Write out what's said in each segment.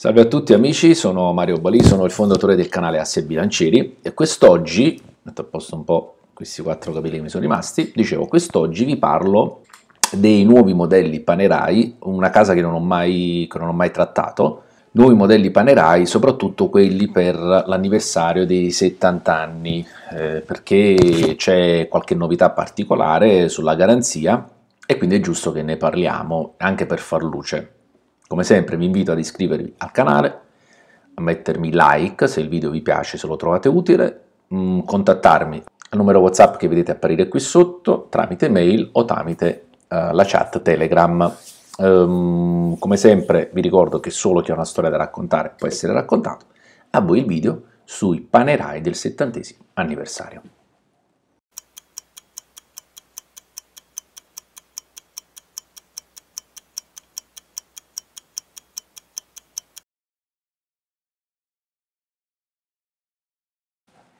Salve a tutti amici, sono Mario Balì, sono il fondatore del canale Assi e Bilancieri e quest'oggi, metto a posto un po' questi quattro capelli che mi sono rimasti, dicevo quest'oggi vi parlo dei nuovi modelli Panerai, una casa che non ho mai, non ho mai trattato, nuovi modelli Panerai, soprattutto quelli per l'anniversario dei 70 anni, eh, perché c'è qualche novità particolare sulla garanzia e quindi è giusto che ne parliamo anche per far luce. Come sempre vi invito ad iscrivervi al canale, a mettermi like se il video vi piace, se lo trovate utile, mm, contattarmi al numero WhatsApp che vedete apparire qui sotto, tramite mail o tramite uh, la chat Telegram. Um, come sempre vi ricordo che solo chi ha una storia da raccontare può essere raccontato. A voi il video sui panerai del settantesimo anniversario.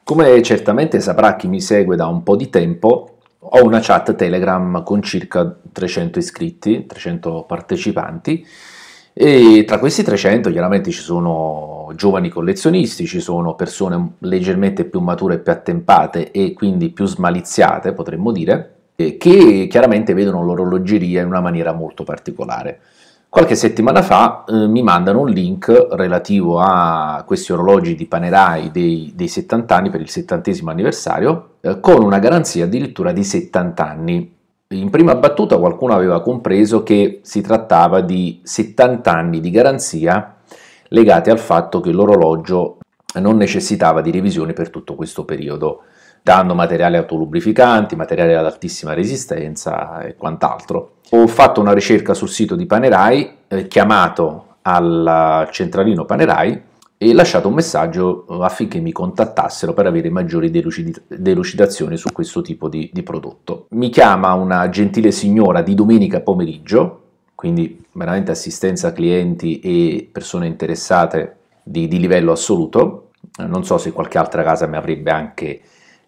Come certamente saprà chi mi segue da un po' di tempo, ho una chat Telegram con circa 300 iscritti, 300 partecipanti e tra questi 300 chiaramente ci sono giovani collezionisti, ci sono persone leggermente più mature, e più attempate e quindi più smaliziate potremmo dire, che chiaramente vedono l'orologeria in una maniera molto particolare. Qualche settimana fa eh, mi mandano un link relativo a questi orologi di Panerai dei, dei 70 anni per il 70 anniversario eh, con una garanzia addirittura di 70 anni. In prima battuta qualcuno aveva compreso che si trattava di 70 anni di garanzia legati al fatto che l'orologio non necessitava di revisione per tutto questo periodo danno materiali autolubrificanti, materiali ad altissima resistenza e quant'altro. Ho fatto una ricerca sul sito di Panerai, eh, chiamato al centralino Panerai e lasciato un messaggio eh, affinché mi contattassero per avere maggiori delucidazioni su questo tipo di, di prodotto. Mi chiama una gentile signora di domenica pomeriggio, quindi veramente assistenza a clienti e persone interessate di, di livello assoluto. Non so se qualche altra casa mi avrebbe anche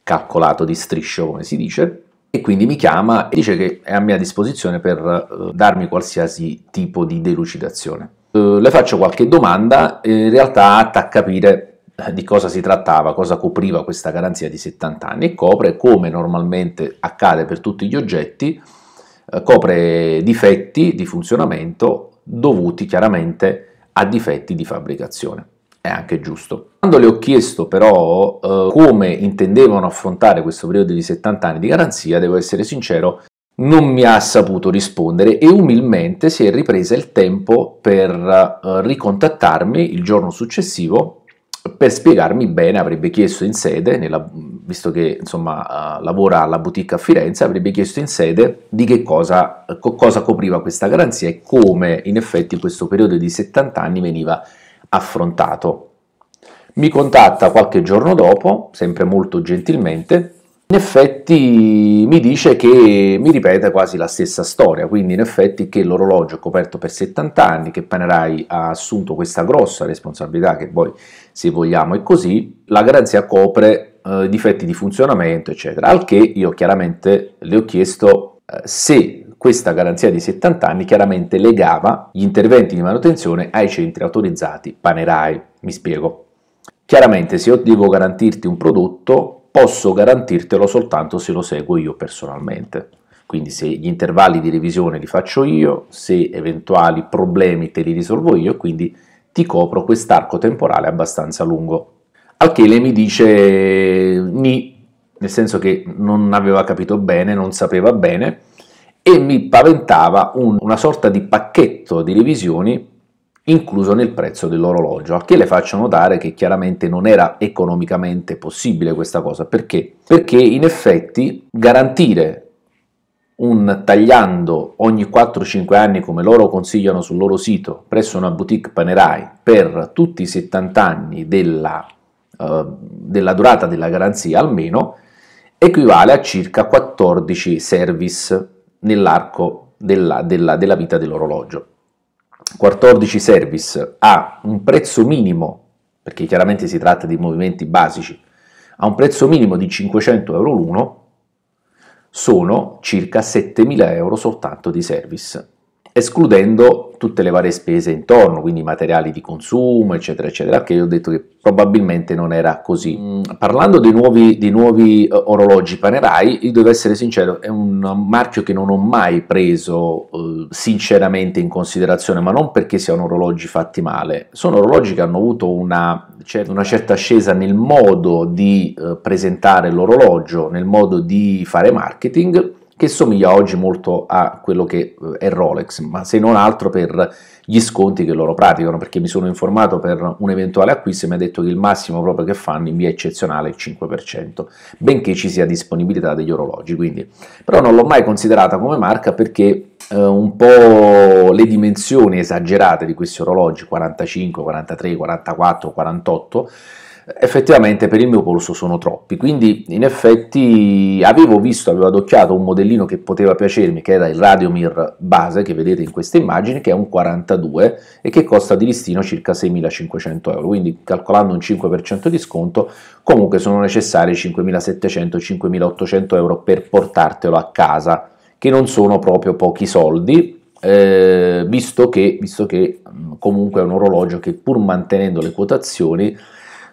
calcolato di striscio, come si dice, e quindi mi chiama e dice che è a mia disposizione per eh, darmi qualsiasi tipo di delucidazione. Eh, le faccio qualche domanda, in realtà atta a capire eh, di cosa si trattava, cosa copriva questa garanzia di 70 anni e copre, come normalmente accade per tutti gli oggetti, eh, copre difetti di funzionamento dovuti chiaramente a difetti di fabbricazione è anche giusto. Quando le ho chiesto però eh, come intendevano affrontare questo periodo di 70 anni di garanzia, devo essere sincero, non mi ha saputo rispondere e umilmente si è ripresa il tempo per eh, ricontattarmi il giorno successivo per spiegarmi bene, avrebbe chiesto in sede, nella, visto che insomma, eh, lavora alla boutique a Firenze, avrebbe chiesto in sede di che cosa, co- cosa copriva questa garanzia e come in effetti questo periodo di 70 anni veniva affrontato. Mi contatta qualche giorno dopo, sempre molto gentilmente, in effetti mi dice che mi ripete quasi la stessa storia, quindi in effetti che l'orologio è coperto per 70 anni, che Panerai ha assunto questa grossa responsabilità che poi se vogliamo è così, la garanzia copre eh, difetti di funzionamento eccetera, al che io chiaramente le ho chiesto eh, se questa garanzia di 70 anni chiaramente legava gli interventi di manutenzione ai centri autorizzati Panerai. Mi spiego. Chiaramente se io devo garantirti un prodotto, posso garantirtelo soltanto se lo seguo io personalmente. Quindi se gli intervalli di revisione li faccio io, se eventuali problemi te li risolvo io, quindi ti copro quest'arco temporale abbastanza lungo. Al che lei mi dice ni, nel senso che non aveva capito bene, non sapeva bene, e mi paventava un, una sorta di pacchetto di revisioni incluso nel prezzo dell'orologio, al che le faccio notare che chiaramente non era economicamente possibile questa cosa, perché? Perché in effetti garantire un tagliando ogni 4-5 anni come loro consigliano sul loro sito presso una boutique Panerai per tutti i 70 anni della, eh, della durata della garanzia almeno equivale a circa 14 service nell'arco della, della, della vita dell'orologio. 14 service a un prezzo minimo, perché chiaramente si tratta di movimenti basici, a un prezzo minimo di 500 euro l'uno, sono circa 7.000 euro soltanto di service escludendo tutte le varie spese intorno, quindi materiali di consumo, eccetera, eccetera, che io ho detto che probabilmente non era così. Mm. Mm, parlando dei nuovi, dei nuovi eh, orologi Panerai, io devo essere sincero, è un marchio che non ho mai preso uh, sinceramente in considerazione, ma non perché siano orologi fatti male, sono orologi che hanno avuto una certa, una certa ascesa nel modo di uh, presentare l'orologio, nel modo di fare marketing che somiglia oggi molto a quello che eh, è Rolex, ma se non altro per gli sconti che loro praticano, perché mi sono informato per un eventuale acquisto e mi ha detto che il massimo proprio che fanno in via eccezionale è il 5%, benché ci sia disponibilità degli orologi, quindi. Però non l'ho mai considerata come marca perché eh, un po' le dimensioni esagerate di questi orologi, 45, 43, 44, 48, effettivamente per il mio polso sono troppi, quindi in effetti avevo visto, avevo adocchiato un modellino che poteva piacermi, che era il Radiomir base, che vedete in questa immagine, che è un 42 e che costa di listino circa 6.500 euro, quindi calcolando un 5% di sconto, comunque sono necessari 5.700-5.800 euro per portartelo a casa, che non sono proprio pochi soldi, eh, visto che, visto che comunque è un orologio che pur mantenendo le quotazioni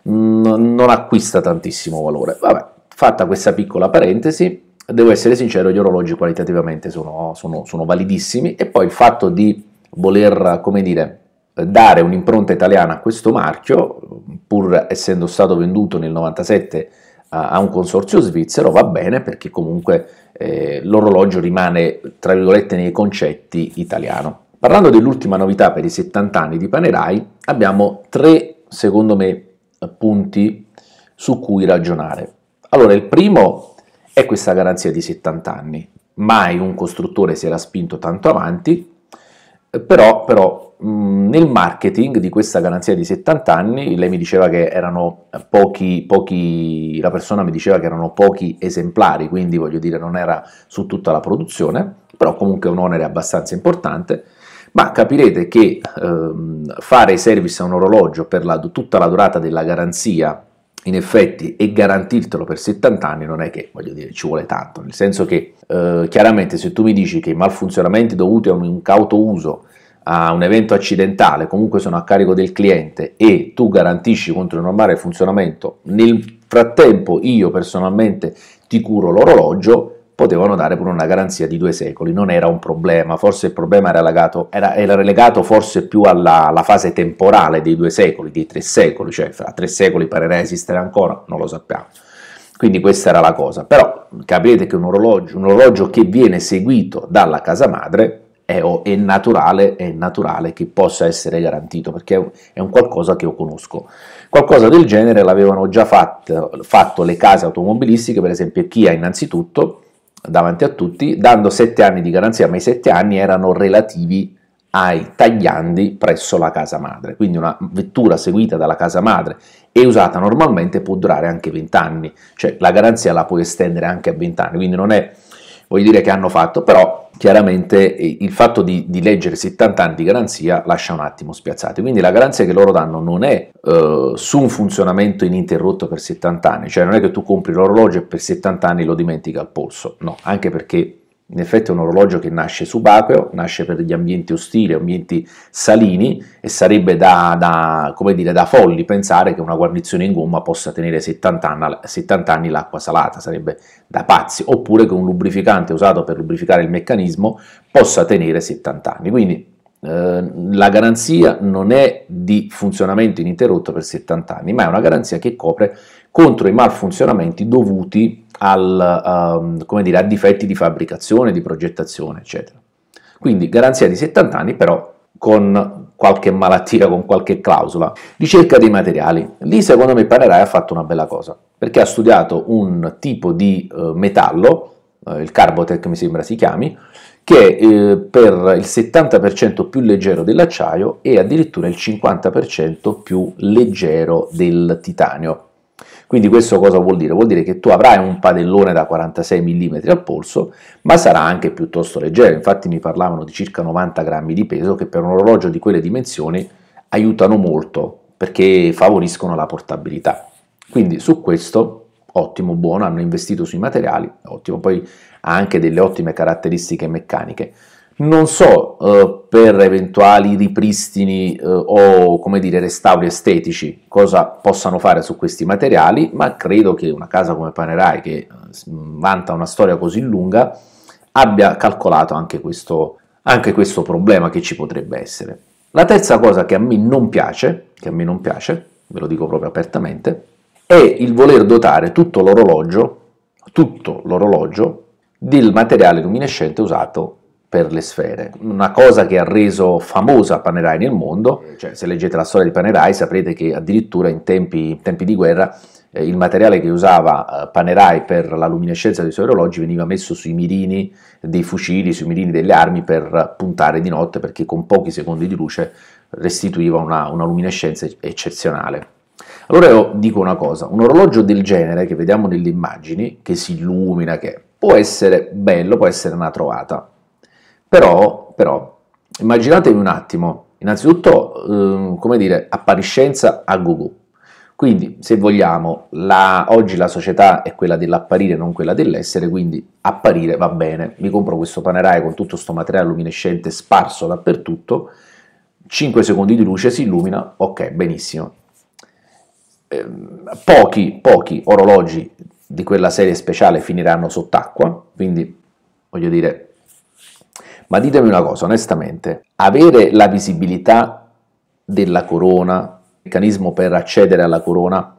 non acquista tantissimo valore. Vabbè, fatta questa piccola parentesi, devo essere sincero, gli orologi qualitativamente sono, sono, sono validissimi e poi il fatto di voler, come dire, dare un'impronta italiana a questo marchio, pur essendo stato venduto nel 97 a, un consorzio svizzero, va bene perché comunque eh, l'orologio rimane, tra virgolette, nei concetti italiano. Parlando dell'ultima novità per i 70 anni di Panerai, abbiamo tre, secondo me, punti su cui ragionare. Allora, il primo è questa garanzia di 70 anni. Mai un costruttore si era spinto tanto avanti, però, però mm, nel marketing di questa garanzia di 70 anni, lei mi diceva che erano pochi, pochi, la persona mi diceva che erano pochi esemplari, quindi voglio dire non era su tutta la produzione, però comunque un onere abbastanza importante ma capirete che ehm, fare service a un orologio per la, tutta la durata della garanzia in effetti e garantirtelo per 70 anni non è che voglio dire ci vuole tanto, nel senso che eh, chiaramente se tu mi dici che i malfunzionamenti dovuti a un incauto uso a un evento accidentale comunque sono a carico del cliente e tu garantisci contro il normale funzionamento, nel frattempo io personalmente ti curo l'orologio, potevano dare pure una garanzia di due secoli, non era un problema, forse il problema era, legato, era, era legato forse più alla, alla, fase temporale dei due secoli, dei tre secoli, cioè fra tre secoli parerà esistere ancora, non lo sappiamo. Quindi questa era la cosa, però capirete che un orologio, un orologio che viene seguito dalla casa madre è, è, naturale, è naturale che possa essere garantito, perché è un qualcosa che io conosco. Qualcosa del genere l'avevano già fatto, fatto le case automobilistiche, per esempio Kia innanzitutto, davanti a tutti, dando 7 anni di garanzia, ma i 7 anni erano relativi ai tagliandi presso la casa madre. Quindi una vettura seguita dalla casa madre e usata normalmente può durare anche 20 anni, cioè la garanzia la puoi estendere anche a 20 anni, quindi non è voglio dire che hanno fatto, però chiaramente eh, il fatto di, di, leggere 70 anni di garanzia lascia un attimo spiazzati. Quindi la garanzia che loro danno non è eh, su un funzionamento ininterrotto per 70 anni, cioè non è che tu compri l'orologio e per 70 anni lo dimentichi al polso, no, anche perché in effetti è un orologio che nasce subacqueo, nasce per gli ambienti ostili, ambienti salini e sarebbe da, da, dire, da folli pensare che una guarnizione in gomma possa tenere 70 anni, 70 anni, l'acqua salata, sarebbe da pazzi, oppure che un lubrificante usato per lubrificare il meccanismo possa tenere 70 anni. Quindi eh, la garanzia non è di funzionamento ininterrotto per 70 anni, ma è una garanzia che copre contro i malfunzionamenti dovuti al, um, dire, a difetti di fabbricazione, di progettazione, eccetera. Quindi garanzia di 70 anni, però con qualche malattia, con qualche clausola. Ricerca dei materiali. Lì secondo me Panerai ha fatto una bella cosa, perché ha studiato un tipo di uh, metallo, uh, il Carbotech mi sembra si chiami, che eh, per il 70% più leggero dell'acciaio e addirittura il 50% più leggero del titanio. Quindi questo cosa vuol dire? Vuol dire che tu avrai un padellone da 46 mm al polso, ma sarà anche piuttosto leggero. Infatti mi parlavano di circa 90 grammi di peso, che per un orologio di quelle dimensioni aiutano molto perché favoriscono la portabilità. Quindi su questo ottimo, buono, hanno investito sui materiali, ottimo. Poi ha anche delle ottime caratteristiche meccaniche. Non so eh, per eventuali ripristini eh, o come dire restauri estetici cosa possano fare su questi materiali, ma credo che una casa come Panerai che eh, vanta una storia così lunga abbia calcolato anche questo, anche questo problema che ci potrebbe essere. La terza cosa che a me non piace, che a me non piace, ve lo dico proprio apertamente, è il voler dotare tutto l'orologio, tutto l'orologio del materiale luminescente usato per le sfere. Una cosa che ha reso famosa Panerai nel mondo, cioè se leggete la storia di Panerai saprete che addirittura in tempi, tempi di guerra eh, il materiale che usava eh, Panerai per la luminescenza dei suoi orologi veniva messo sui mirini dei fucili, sui mirini delle armi per puntare di notte perché con pochi secondi di luce restituiva una, una luminescenza eccezionale. Allora io dico una cosa, un orologio del genere che vediamo nelle immagini, che si illumina, che può essere bello, può essere una trovata. Però, però immaginatevi un attimo, innanzitutto, eh, come dire, appariscenza a Google. Quindi, se vogliamo, la, oggi la società è quella dell'apparire, non quella dell'essere, quindi apparire va bene. Mi compro questo panerai con tutto questo materiale luminescente sparso dappertutto, 5 secondi di luce si illumina, ok, benissimo. Eh, pochi, pochi orologi di quella serie speciale finiranno sott'acqua, quindi voglio dire, ma ditemi una cosa, onestamente, avere la visibilità della corona, il meccanismo per accedere alla corona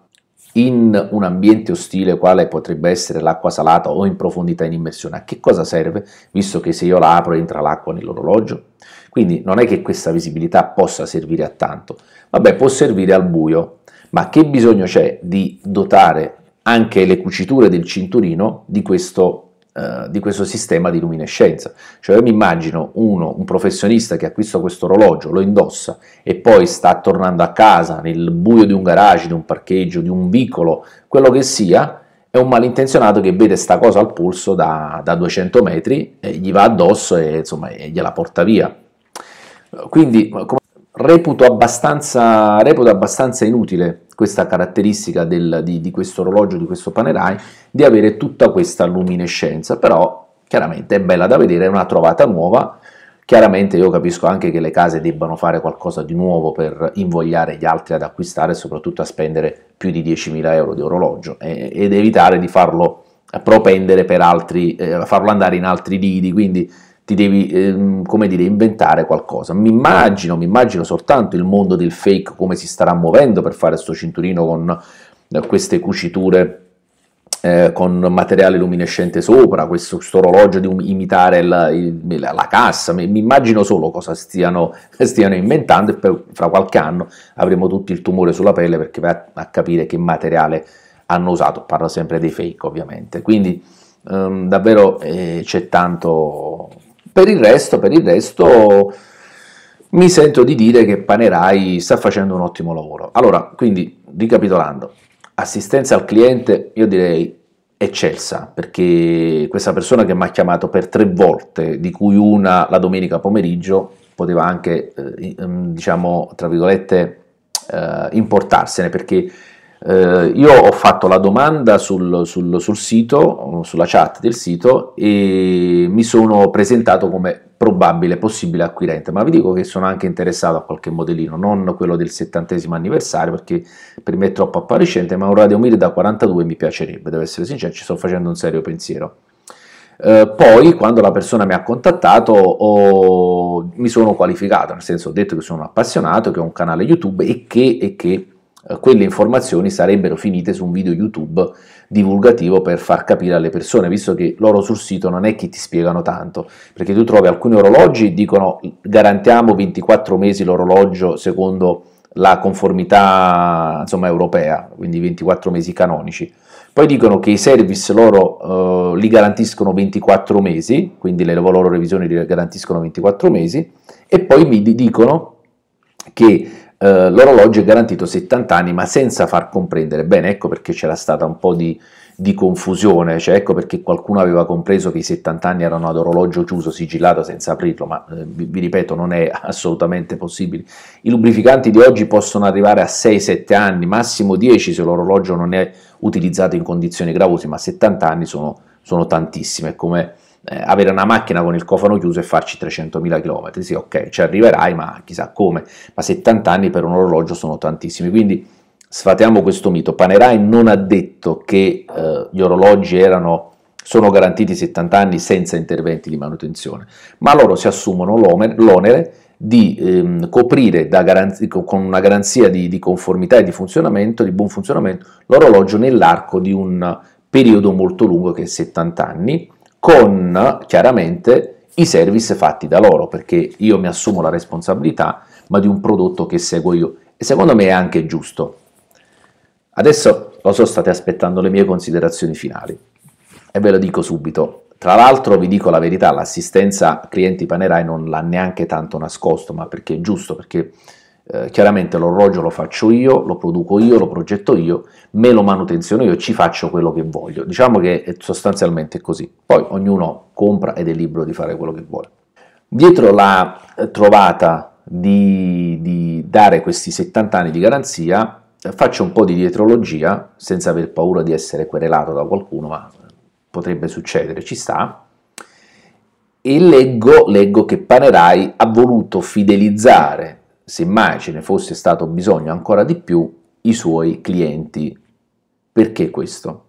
in un ambiente ostile quale potrebbe essere l'acqua salata o in profondità in immersione, a che cosa serve, visto che se io la apro entra l'acqua nell'orologio? Quindi non è che questa visibilità possa servire a tanto, vabbè può servire al buio, ma che bisogno c'è di dotare anche le cuciture del cinturino di questo, eh, di questo sistema di luminescenza. Cioè io mi immagino uno, un professionista che acquista questo orologio, lo indossa e poi sta tornando a casa nel buio di un garage, di un parcheggio, di un vicolo, quello che sia, è un malintenzionato che vede sta cosa al polso da, da 200 metri, gli va addosso e insomma, e gliela porta via. Quindi, come Reputo abbastanza, reputo abbastanza, inutile questa caratteristica del, di, di, questo orologio, di questo Panerai, di avere tutta questa luminescenza, però chiaramente è bella da vedere, è una trovata nuova, chiaramente io capisco anche che le case debbano fare qualcosa di nuovo per invogliare gli altri ad acquistare soprattutto a spendere più di 10.000 euro di orologio e, ed evitare di farlo propendere per altri, eh, farlo andare in altri lidi, quindi ti devi, ehm, come dire, inventare qualcosa. Mi immagino, mi immagino soltanto il mondo del fake, come si starà muovendo per fare questo cinturino con eh, queste cuciture eh, con materiale luminescente sopra, questo, questo orologio di um, imitare la, il, la, cassa, mi, mi, immagino solo cosa stiano, stiano inventando e poi fra qualche anno avremo tutti il tumore sulla pelle perché va a, a capire che materiale hanno usato, parlo sempre dei fake ovviamente, quindi ehm, davvero eh, c'è tanto, per il resto, per il resto mi sento di dire che Panerai sta facendo un ottimo lavoro. Allora, quindi, ricapitolando, assistenza al cliente, io direi eccelsa, perché questa persona che mi ha chiamato per tre volte, di cui una la domenica pomeriggio, poteva anche, eh, ehm, diciamo, tra virgolette, eh, importarsene, perché eh, io ho fatto la domanda sul, sul, sul, sito, sulla chat del sito e mi sono presentato come probabile, possibile acquirente, ma vi dico che sono anche interessato a qualche modellino, non quello del settantesimo anniversario perché per me è troppo appariscente, ma un Radio 1000 da 42 mi piacerebbe, devo essere sincero, ci sto facendo un serio pensiero. Eh, poi quando la persona mi ha contattato ho, mi sono qualificato, nel senso ho detto che sono appassionato, che ho un canale YouTube e che, e che eh, quelle informazioni sarebbero finite su un video YouTube divulgativo per far capire alle persone, visto che loro sul sito non è che ti spiegano tanto, perché tu trovi alcuni orologi, dicono garantiamo 24 mesi l'orologio secondo la conformità insomma, europea, quindi 24 mesi canonici. Poi dicono che i service loro eh, li garantiscono 24 mesi, quindi le loro revisioni li garantiscono 24 mesi, e poi mi dicono che eh, l'orologio è garantito 70 anni, ma senza far comprendere. Bene, ecco perché c'era stata un po' di, di confusione, cioè ecco perché qualcuno aveva compreso che i 70 anni erano ad orologio chiuso, sigillato senza aprirlo, ma eh, vi, vi, ripeto non è assolutamente possibile. I lubrificanti di oggi possono arrivare a 6-7 anni, massimo 10 se l'orologio non è utilizzato in condizioni gravose, ma 70 anni sono, sono tantissime, come eh, avere una macchina con il cofano chiuso e farci 300.000 km. Sì, ok, ci arriverai, ma chissà come. Ma 70 anni per un orologio sono tantissimi, quindi sfatiamo questo mito. Panerai non ha detto che eh, gli orologi erano, sono garantiti 70 anni senza interventi di manutenzione, ma loro si assumono l'onere di ehm, coprire garanzi- con una garanzia di, di, conformità e di funzionamento, di buon funzionamento, l'orologio nell'arco di un periodo molto lungo che è 70 anni con chiaramente i service fatti da loro, perché io mi assumo la responsabilità, ma di un prodotto che seguo io. E secondo me è anche giusto. Adesso lo so, state aspettando le mie considerazioni finali. E ve lo dico subito. Tra l'altro vi dico la verità, l'assistenza clienti Panerai non l'ha neanche tanto nascosto, ma perché è giusto, perché eh, chiaramente l'orologio lo faccio io, lo produco io, lo progetto io, me lo manutenziono io, e ci faccio quello che voglio. Diciamo che è sostanzialmente così. Poi ognuno compra ed è libero di fare quello che vuole. Dietro la eh, trovata di, di dare questi 70 anni di garanzia, eh, faccio un po' di dietrologia senza aver paura di essere querelato da qualcuno, ma potrebbe succedere, ci sta. E leggo, leggo che Panerai ha voluto fidelizzare se mai ce ne fosse stato bisogno ancora di più, i suoi clienti. Perché questo?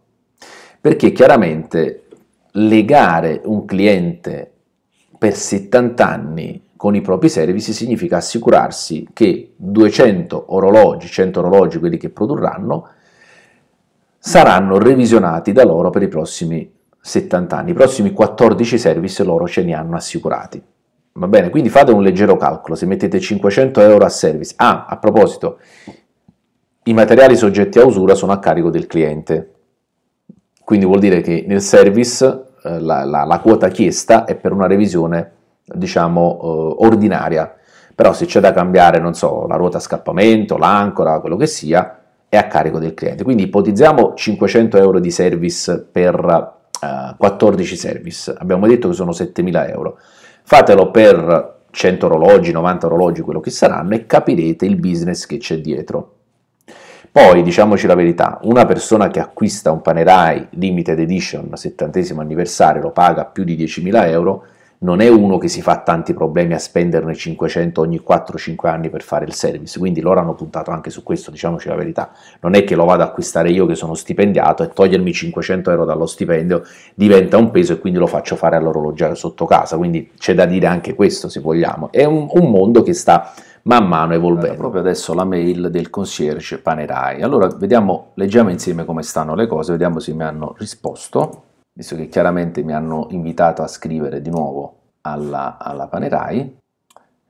Perché chiaramente legare un cliente per 70 anni con i propri servizi significa assicurarsi che 200 orologi, 100 orologi, quelli che produrranno, saranno revisionati da loro per i prossimi 70 anni. I prossimi 14 service loro ce li hanno assicurati. Va bene, quindi fate un leggero calcolo, se mettete 500 euro a service. Ah, a proposito, i materiali soggetti a usura sono a carico del cliente, quindi vuol dire che nel service eh, la, la, la, quota chiesta è per una revisione, diciamo, eh, ordinaria, però se c'è da cambiare, non so, la ruota a scappamento, l'ancora, quello che sia, è a carico del cliente. Quindi ipotizziamo 500 euro di service per eh, 14 service, abbiamo detto che sono 7.000 euro Fatelo per 100 orologi, 90 orologi, quello che saranno, e capirete il business che c'è dietro. Poi, diciamoci la verità, una persona che acquista un Panerai Limited Edition, 70 anniversario, lo paga più di 10.000 euro, non è uno che si fa tanti problemi a spenderne 500 ogni 4-5 anni per fare il service, quindi loro hanno puntato anche su questo, diciamoci la verità, non è che lo vado ad acquistare io che sono stipendiato e togliermi 500 euro dallo stipendio diventa un peso e quindi lo faccio fare all'orologiario sotto casa, quindi c'è da dire anche questo se vogliamo, è un, un mondo che sta man mano evolvendo. Allora, proprio adesso la mail del concierge Panerai, allora vediamo, leggiamo insieme come stanno le cose, vediamo se mi hanno risposto visto che chiaramente mi hanno invitato a scrivere di nuovo alla, alla Panerai,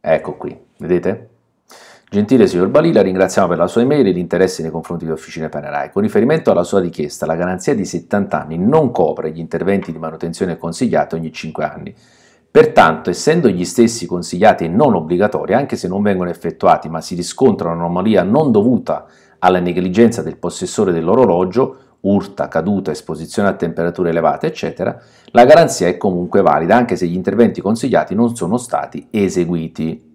ecco qui, vedete? Gentile signor Balì, ringraziamo per la sua email e l'interesse nei confronti delle officine Panerai. Con riferimento alla sua richiesta, la garanzia di 70 anni non copre gli interventi di manutenzione consigliati ogni 5 anni. Pertanto, essendo gli stessi consigliati e non obbligatori, anche se non vengono effettuati ma si riscontra un'anomalia non dovuta alla negligenza del possessore dell'orologio, urta, caduta, esposizione a temperature elevate, eccetera, la garanzia è comunque valida anche se gli interventi consigliati non sono stati eseguiti.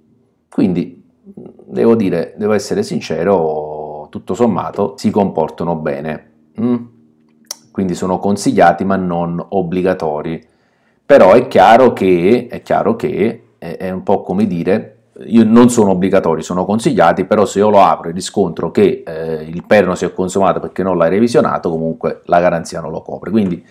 Quindi, devo dire, devo essere sincero, tutto sommato si comportano bene. Mm? Quindi sono consigliati ma non obbligatori. Però è chiaro che, è, chiaro che è, è un po' come dire non sono obbligatori, sono consigliati, però se io lo apro e riscontro che eh, il perno si è consumato perché non l'hai revisionato, comunque la garanzia non lo copre. Quindi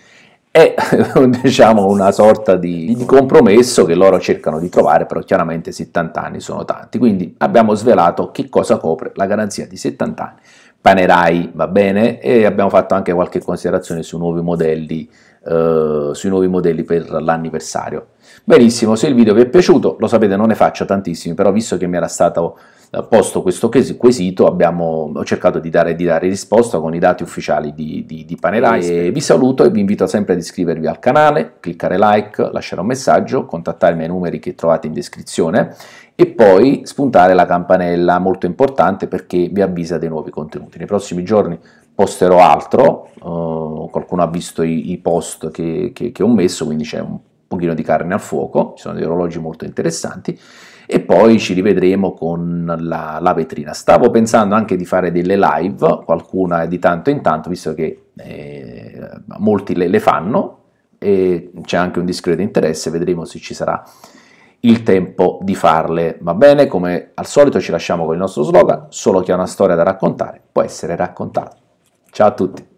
è diciamo, una sorta di, di, compromesso che loro cercano di trovare, però chiaramente 70 anni sono tanti. Quindi abbiamo svelato che cosa copre la garanzia di 70 anni. Panerai va bene e abbiamo fatto anche qualche considerazione su nuovi modelli eh, sui nuovi modelli per l'anniversario. Benissimo, se il video vi è piaciuto, lo sapete non ne faccio tantissimi, però visto che mi era stato eh, posto questo quesito abbiamo, ho cercato di dare, di dare, risposta con i dati ufficiali di, di, di Panerai e vi saluto e vi invito sempre ad iscrivervi al canale, cliccare like, lasciare un messaggio, contattarmi ai numeri che trovate in descrizione e poi spuntare la campanella, molto importante perché vi avvisa dei nuovi contenuti. Nei prossimi giorni posterò altro, uh, qualcuno ha visto i, i post che, che, che ho messo, quindi c'è un pochino di carne al fuoco, ci sono degli orologi molto interessanti e poi ci rivedremo con la, la, vetrina. Stavo pensando anche di fare delle live, qualcuna di tanto in tanto, visto che eh, molti le, le, fanno e c'è anche un discreto interesse, vedremo se ci sarà il tempo di farle. Va bene, come al solito ci lasciamo con il nostro slogan, solo chi ha una storia da raccontare può essere raccontata. Ciao a tutti.